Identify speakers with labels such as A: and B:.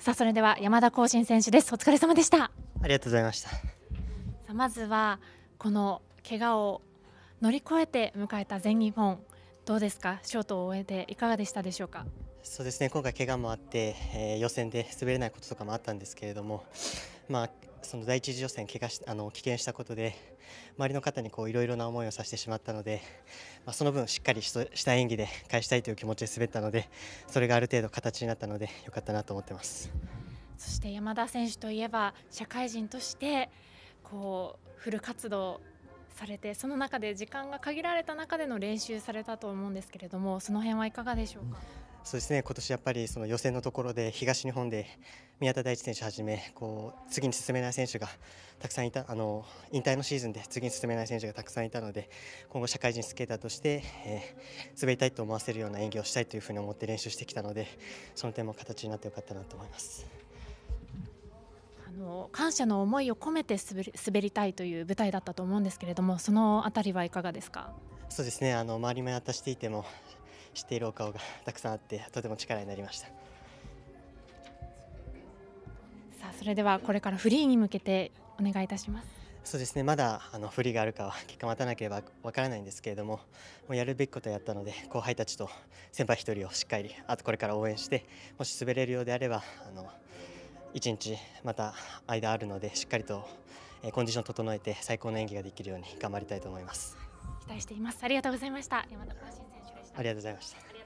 A: さあそれでは山田浩信選手ですお疲れ様でしたあ
B: りがとうございましたさ
A: あまずはこの怪我を乗り越えて迎えた全日本どうですかショートを終えていかがでしたでしょうか
B: そうですね今回怪我もあって、えー、予選で滑れないこととかもあったんですけれども、まあ、その第一次予選怪我しあの棄権したことで周りの方にいろいろな思いをさせてしまったので、まあ、その分しっかりした演技で返したいという気持ちで滑ったのでそれがある程度形になったので良かったなと思って
A: ますそして山田選手といえば社会人としてこうフル活動されてその中で時間が限られた中での練習されたと思うんですけれどもその辺はいかがでしょうか、うん、
B: そうですね今年やっぱりその予選のところで東日本で宮田大地選手はじめこう次に進めない選手がたくさんいたあの引退のシーズンで次に進めない選手がたくさんいたので今後社会人スケーターとして、えー、滑りたいと思わせるような演技をしたいというふうに思って練習してきたのでその点も形になってよかったなと思います。
A: あの感謝の思いを込めて滑り滑りたいという舞台だったと思うんですけれどもそのあたりはいかがですか
B: そうですねあの周りもやったしていても知っているお顔がたくさんあってとても力になりましたさ
A: あそれではこれからフリーに向けてお願いいたします
B: そうですねまだあのフリーがあるかは結果待たなければわからないんですけれどももうやるべきことはやったので後輩たちと先輩1人をしっかりあとこれから応援してもし滑れるようであればあの1日また間あるのでしっかりとコンディション整えて最高の演技ができるように頑張りたいと思います
A: 期待していますありがとうございました山田選手でしたありがとうございました